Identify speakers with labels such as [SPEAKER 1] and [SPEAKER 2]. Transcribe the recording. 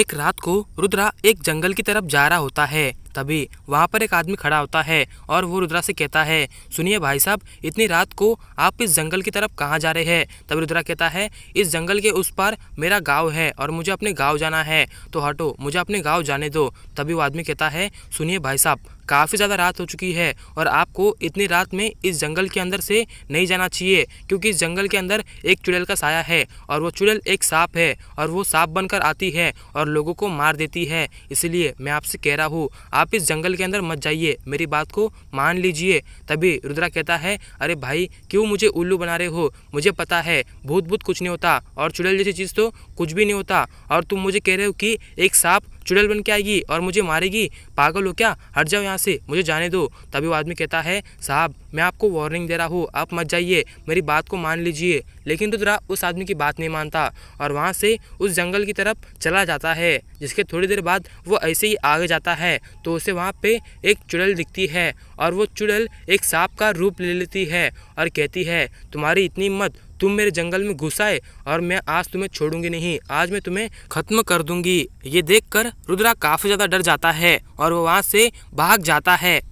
[SPEAKER 1] एक रात को रुद्रा एक जंगल की तरफ जा रहा होता है तभी वहाँ पर एक आदमी खड़ा होता है और वो रुद्रा से कहता है सुनिए भाई साहब इतनी रात को आप इस जंगल की तरफ कहाँ जा रहे हैं तभी रुद्रा कहता है इस जंगल के उस पार मेरा गाँव है और मुझे अपने गाँव जाना है तो हटो मुझे अपने गाँव जाने दो तभी वो आदमी कहता है सुनिए भाई साहब काफ़ी ज़्यादा रात हो चुकी है और आपको इतनी रात में इस जंगल के अंदर से नहीं जाना चाहिए क्योंकि इस जंगल के अंदर एक चुड़ैल का साया है और वो चुड़ैल एक सांप है और वो सांप बनकर आती है और लोगों को मार देती है इसलिए मैं आपसे कह रहा हूँ आप आप इस जंगल के अंदर मत जाइए मेरी बात को मान लीजिए तभी रुद्रा कहता है अरे भाई क्यों मुझे उल्लू बना रहे हो मुझे पता है भूत भूत कुछ नहीं होता और चुड़ैल जैसी चीज़ तो कुछ भी नहीं होता और तुम मुझे कह रहे हो कि एक सांप चुड़ैल बन के आएगी और मुझे मारेगी पागल हो क्या हट जाओ यहाँ से मुझे जाने दो तभी वो आदमी कहता है साहब मैं आपको वार्निंग दे रहा हूँ आप मत जाइए मेरी बात को मान लीजिए लेकिन रुद्रा तो उस आदमी की बात नहीं मानता और वहाँ से उस जंगल की तरफ चला जाता है जिसके थोड़ी देर बाद वो ऐसे ही आगे जाता है तो उसे वहाँ पर एक चुड़ैल दिखती है और वो चुड़ैल एक सांप का रूप ले लेती है और कहती है तुम्हारी इतनी हिम्मत तुम मेरे जंगल में घुस आए और मैं आज तुम्हें छोड़ूंगी नहीं आज मैं तुम्हें खत्म कर दूंगी ये देखकर रुद्रा काफ़ी ज़्यादा डर जाता है और वो वहाँ से भाग जाता है